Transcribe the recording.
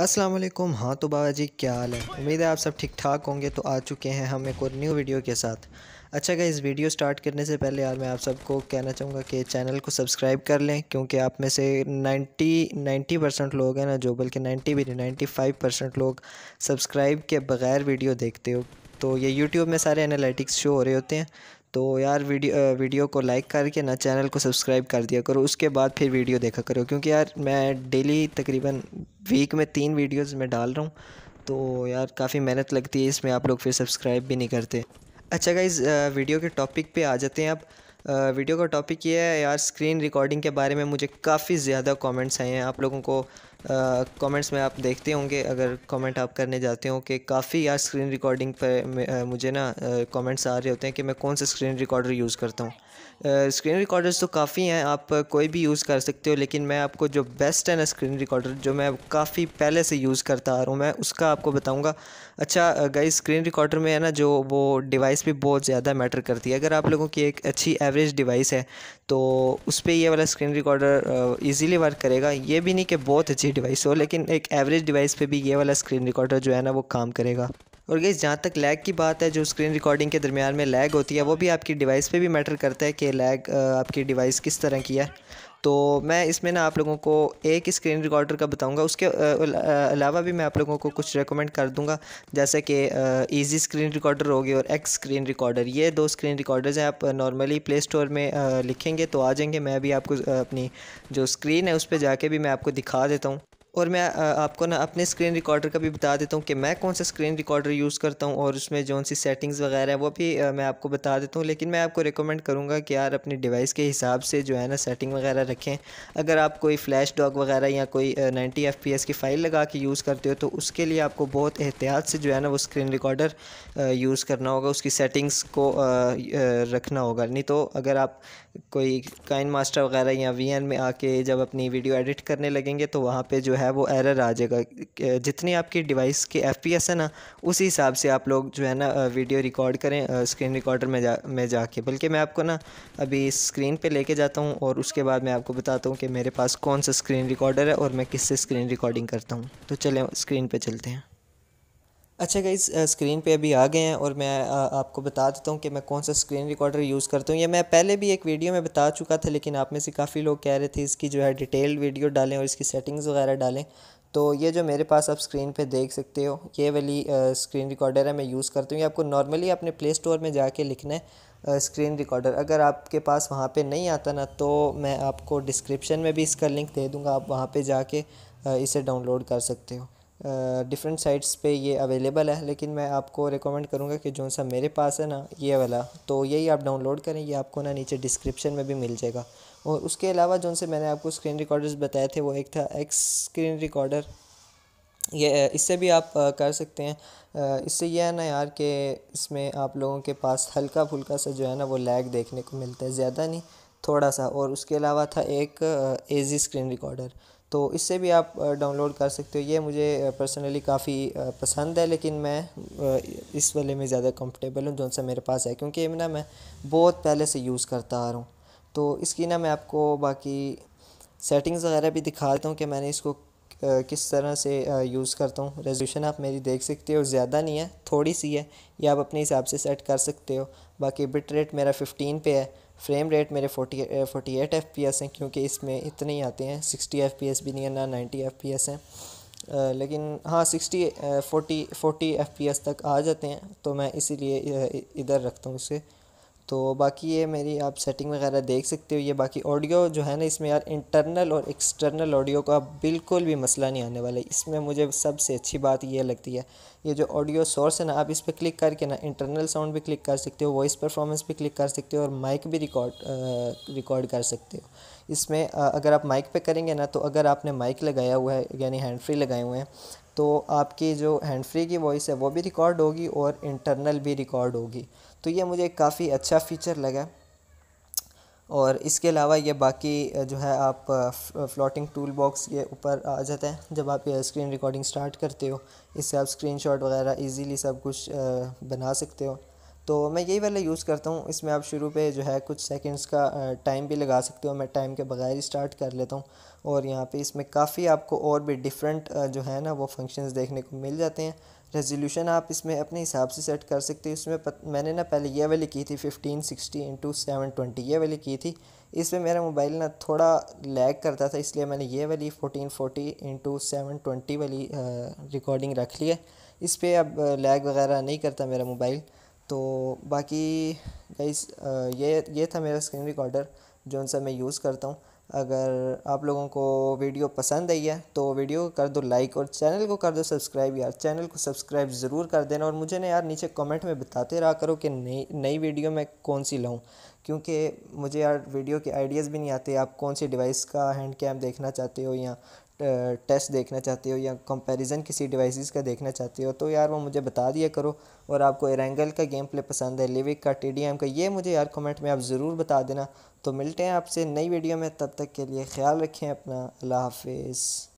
अस्सलाम वालेकुम हाँ तो बाबा जी क्या हाल है उम्मीद है आप सब ठीक ठाक होंगे तो आ चुके हैं हम एक और न्यू वीडियो के साथ अच्छा क्या इस वीडियो स्टार्ट करने से पहले यार मैं आप सबको कहना चाहूँगा कि चैनल को सब्सक्राइब कर लें क्योंकि आप में से 90 90 परसेंट लोग हैं ना जो बल्कि 90 भी नहीं नाइन्टी फाइव परसेंट लोग सब्सक्राइब के बगैर वीडियो देखते हो तो ये यूट्यूब में सारे एनालिटिक्स शो हो रहे होते हैं तो यार वीडियो वीडियो को लाइक करके ना चैनल को सब्सक्राइब कर दिया करो उसके बाद फिर वीडियो देखा करो क्योंकि यार मैं डेली तकरीबन वीक में तीन वीडियोस में डाल रहा हूँ तो यार काफ़ी मेहनत लगती है इसमें आप लोग फिर सब्सक्राइब भी नहीं करते अच्छा गाइज़ वीडियो के टॉपिक पे आ जाते हैं अब वीडियो का टॉपिक ये है यार स्क्रीन रिकॉर्डिंग के बारे में मुझे काफ़ी ज़्यादा कॉमेंट्स आए हैं आप लोगों को कमेंट्स में आप देखते होंगे अगर कमेंट आप करने जाते हो कि काफ़ी यार स्क्रीन रिकॉर्डिंग पर मुझे ना कमेंट्स आ रहे होते हैं कि मैं कौन सा स्क्रीन रिकॉर्डर यूज़ करता हूँ स्क्रीन रिकॉर्डर्स तो काफ़ी हैं आप कोई भी यूज़ कर सकते हो लेकिन मैं आपको जो बेस्ट है ना स्क्रीन रिकॉर्डर जो मैं काफ़ी पहले से यूज़ करता आ रहा हूँ मैं उसका आपको बताऊँगा अच्छा गई स्क्रीन रिकॉर्डर में है ना जो वो डिवाइस भी बहुत ज़्यादा मैटर करती है अगर आप लोगों की एक अच्छी एवरेज डिवाइस है तो उस पर ये वाला स्क्रीन रिकॉर्डर ईजिली वर्क करेगा ये भी नहीं कि बहुत अच्छी अच्छी डिवाइस हो लेकिन एक एवरेज डिवाइस पे भी ये वाला स्क्रीन रिकॉर्डर जो है ना वो काम करेगा और गई जहाँ तक लैग की बात है जो स्क्रीन रिकॉर्डिंग के दरमियान में लैग होती है वो भी आपकी डिवाइस पे भी मैटर करता है कि लैग आपकी डिवाइस किस तरह की है तो मैं इसमें ना आप लोगों को एक स्क्रीन रिकॉर्डर का बताऊंगा उसके अलावा भी मैं आप लोगों को कुछ रेकमेंड कर दूंगा जैसे कि ईजी स्क्रीन रिकॉर्डर हो गया और एक्स स्क्रीन रिकॉर्डर ये दो स्क्रीन रिकॉर्डर्स हैं आप नॉर्मली प्ले स्टोर में लिखेंगे तो आ जाएंगे मैं भी आपको अपनी जो स्क्रीन है उस पर जाके भी मैं आपको दिखा देता हूँ और मैं आपको ना अपने स्क्रीन रिकॉर्डर का भी बता देता हूँ कि मैं कौन सा स्क्रीन रिकॉर्डर यूज़ करता हूँ और उसमें जो सी सेटिंग्स वगैरह है वो भी मैं आपको बता देता हूँ लेकिन मैं आपको रिकमेंड करूँगा कि यार अपने डिवाइस के हिसाब से जो है ना सेटिंग वगैरह रखें अगर आप कोई फ्लैश डॉग वगैरह या कोई नाइन्टी एफ की फ़ाइल लगा के यूज़ करते हो तो उसके लिए आपको बहुत एहतियात से जो है ना वो स्क्रीन रिकॉर्डर यूज़ करना होगा उसकी सेटिंग्स को रखना होगा नहीं तो अगर आप कोई काइन मास्टर वगैरह या वी में आके जब अपनी वीडियो एडिट करने लगेंगे तो वहाँ पर जो है है वो एरर आ जाएगा जितनी आपकी डिवाइस की एफ है ना उसी हिसाब से आप लोग जो है ना वीडियो रिकॉर्ड करें स्क्रीन रिकॉर्डर में जा में जाके बल्कि मैं आपको ना अभी स्क्रीन पे लेके जाता हूँ और उसके बाद मैं आपको बताता हूँ कि मेरे पास कौन सा स्क्रीन रिकॉर्डर है और मैं किससे स्क्रीन रिकॉर्डिंग करता हूँ तो चलें स्क्रीन पर चलते हैं अच्छा गाइज स्क्रीन पे अभी आ गए हैं और मैं आ, आपको बता देता हूँ कि मैं कौन सा स्क्रीन रिकॉर्डर यूज़ करता हूँ ये मैं पहले भी एक वीडियो में बता चुका था लेकिन आप में से काफ़ी लोग कह रहे थे इसकी जो है डिटेल वीडियो डालें और इसकी सेटिंग्स वगैरह डालें तो ये जो मेरे पास आप स्क्रीन पे देख सकते हो ये वाली स्क्रीन रिकॉर्डर है मैं यूज़ करती हूँ ये आपको नॉर्मली अपने प्ले स्टोर में जाके लिखना है स्क्रीन रिकॉर्डर अगर आपके पास वहाँ पे नहीं आता ना तो मैं आपको डिस्क्रिप्शन में भी इसका लिंक दे दूँगा आप वहाँ पे जाके आ, इसे डाउनलोड कर सकते हो डिफरेंट साइट्स पे ये अवेलेबल है लेकिन मैं आपको रिकमेंड करूँगा कि जो सा मेरे पास है ना ये वाला तो यही आप डाउनलोड करें ये आपको ना नीचे डिस्क्रिप्शन में भी मिल जाएगा और उसके अलावा जो से मैंने आपको स्क्रीन रिकॉर्डर्स बताए थे वो एक था एक्स स्क्रीन रिकॉर्डर ये इससे भी आप कर सकते हैं इससे यह है ना यार कि इसमें आप लोगों के पास हल्का फुल्का सा जो है ना वो लैग देखने को मिलता है ज़्यादा नहीं थोड़ा सा और उसके अलावा था एक एजी स्क्रीन रिकॉर्डर तो इससे भी आप डाउनलोड कर सकते हो ये मुझे पर्सनली काफ़ी पसंद है लेकिन मैं इस वाले में ज़्यादा कंफर्टेबल हूँ जौन सा मेरे पास है क्योंकि ना मैं बहुत पहले से यूज़ करता आ रहा हूँ तो इसकी ना मैं आपको बाकी सेटिंग्स वगैरह भी दिखा देता हूँ कि मैंने इसको किस तरह से यूज़ करता हूँ रेजोल्यूशन आप मेरी देख सकते हो ज़्यादा नहीं है थोड़ी सी है ये आप अपने हिसाब से सेट कर सकते हो बाकी बिट रेट मेरा फिफ्टीन पे है फ्रेम रेट मेरे forty forty eight F P S हैं क्योंकि इसमें इतने ही आते हैं सिक्सटी एफ पी एस भी नहीं है ना नाइन्टी एफ पी एस हैं लेकिन हाँ sixty forty forty F P S तक आ जाते हैं तो मैं इसीलिए इधर रखता हूँ इसे तो बाकी ये मेरी आप सेटिंग वगैरह देख सकते हो ये बाकी ऑडियो जो है ना इसमें यार इंटरनल और एक्सटर्नल ऑडियो का बिल्कुल भी मसला नहीं आने वाला है इसमें मुझे सबसे अच्छी बात ये लगती है ये जो ऑडियो सोर्स है ना आप इस पर क्लिक करके ना इंटरनल साउंड भी क्लिक कर सकते हो वॉइस परफॉर्मेंस भी क्लिक कर सकते हो और माइक भी रिकॉर्ड रिकॉर्ड कर सकते हो इसमें अगर आप माइक पे करेंगे ना तो अगर आपने माइक लगाया हुआ है यानी हैंड फ्री लगाए हुए हैं तो आपकी जो हैंड फ्री की वॉइस है वो भी रिकॉर्ड होगी और इंटरनल भी रिकॉर्ड होगी तो ये मुझे काफ़ी अच्छा फीचर लगा और इसके अलावा ये बाकी जो है आप फ्लोटिंग टूल बॉक्स के ऊपर आ जाता है जब आप स्क्रीन रिकॉर्डिंग स्टार्ट करते हो इससे आप स्क्रीनशॉट वगैरह इजीली सब कुछ बना सकते हो तो मैं यही वाला यूज़ करता हूँ इसमें आप शुरू पे जो है कुछ सेकंड्स का टाइम भी लगा सकते हो मैं टाइम के बगैर ही स्टार्ट कर लेता हूँ और यहाँ पे इसमें काफ़ी आपको और भी डिफरेंट जो है ना वो फंक्शंस देखने को मिल जाते हैं रेजोल्यूशन आप इसमें अपने हिसाब से सेट कर सकते हैं इसमें पत, मैंने ना पहले ये वाली की थी fifteen sixty into seven twenty ये वाली की थी इसमें मेरा मोबाइल ना थोड़ा लैग करता था इसलिए मैंने ये वाली fourteen forty into seven twenty वाली रिकॉर्डिंग रख ली है इस पर अब लैग वगैरह नहीं करता मेरा मोबाइल तो बाकी ये ये था मेरा स्क्रीन रिकॉर्डर जो सा मैं यूज़ करता हूँ अगर आप लोगों को वीडियो पसंद आई है तो वीडियो कर दो लाइक और चैनल को कर दो सब्सक्राइब यार चैनल को सब्सक्राइब ज़रूर कर देना और मुझे ना यार नीचे कमेंट में बताते रहा करो कि नई नई वीडियो मैं कौन सी लाऊं क्योंकि मुझे यार वीडियो के आइडियाज़ भी नहीं आते आप कौन सी डिवाइस का हैंड कैम देखना चाहते हो या टेस्ट देखना चाहते हो या कंपैरिजन किसी डिवाइसेस का देखना चाहते हो तो यार वो मुझे बता दिया करो और आपको एरेंगल का गेम प्ले पसंद है लिविक का टी का ये मुझे यार कमेंट में आप ज़रूर बता देना तो मिलते हैं आपसे नई वीडियो में तब तक के लिए ख्याल रखें अपना अल्लाह हाफिज़